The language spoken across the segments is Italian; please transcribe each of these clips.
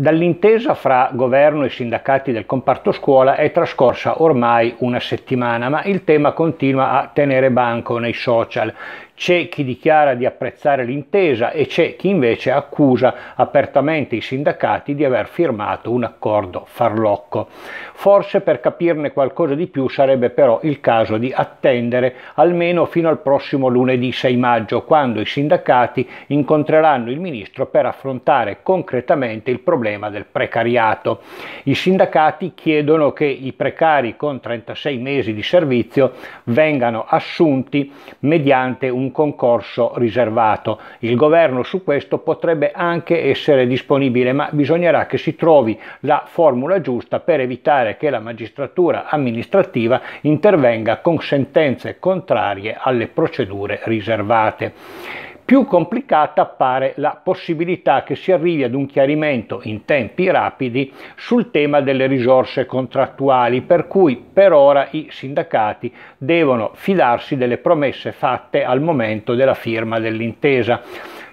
Dall'intesa fra governo e sindacati del comparto scuola è trascorsa ormai una settimana, ma il tema continua a tenere banco nei social. C'è chi dichiara di apprezzare l'intesa e c'è chi invece accusa apertamente i sindacati di aver firmato un accordo farlocco. Forse per capirne qualcosa di più sarebbe però il caso di attendere almeno fino al prossimo lunedì 6 maggio, quando i sindacati incontreranno il ministro per affrontare concretamente il problema del precariato. I sindacati chiedono che i precari con 36 mesi di servizio vengano assunti mediante un un concorso riservato. Il governo su questo potrebbe anche essere disponibile, ma bisognerà che si trovi la formula giusta per evitare che la magistratura amministrativa intervenga con sentenze contrarie alle procedure riservate più complicata appare la possibilità che si arrivi ad un chiarimento in tempi rapidi sul tema delle risorse contrattuali, per cui per ora i sindacati devono fidarsi delle promesse fatte al momento della firma dell'intesa.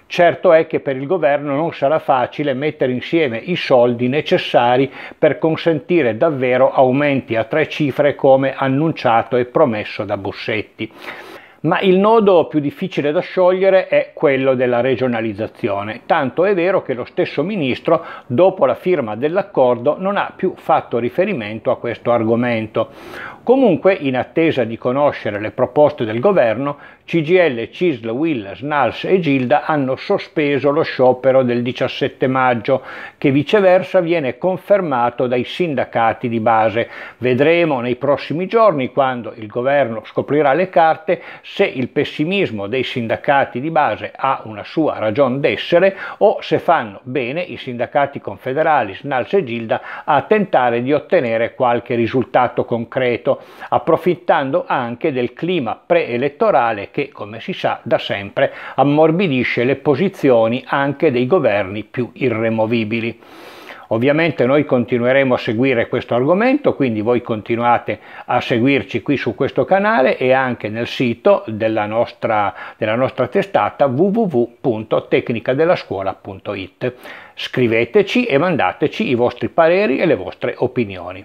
Certo è che per il governo non sarà facile mettere insieme i soldi necessari per consentire davvero aumenti a tre cifre come annunciato e promesso da Bossetti ma il nodo più difficile da sciogliere è quello della regionalizzazione, tanto è vero che lo stesso ministro dopo la firma dell'accordo non ha più fatto riferimento a questo argomento. Comunque, in attesa di conoscere le proposte del governo, CGL, CISL, Will, SNALS e Gilda hanno sospeso lo sciopero del 17 maggio, che viceversa viene confermato dai sindacati di base. Vedremo nei prossimi giorni, quando il governo scoprirà le carte, se il pessimismo dei sindacati di base ha una sua ragion d'essere o se fanno bene i sindacati confederali Snals e Gilda a tentare di ottenere qualche risultato concreto, approfittando anche del clima preelettorale che, come si sa da sempre, ammorbidisce le posizioni anche dei governi più irremovibili. Ovviamente noi continueremo a seguire questo argomento, quindi voi continuate a seguirci qui su questo canale e anche nel sito della nostra, della nostra testata www.tecnicadellascuola.it. Scriveteci e mandateci i vostri pareri e le vostre opinioni.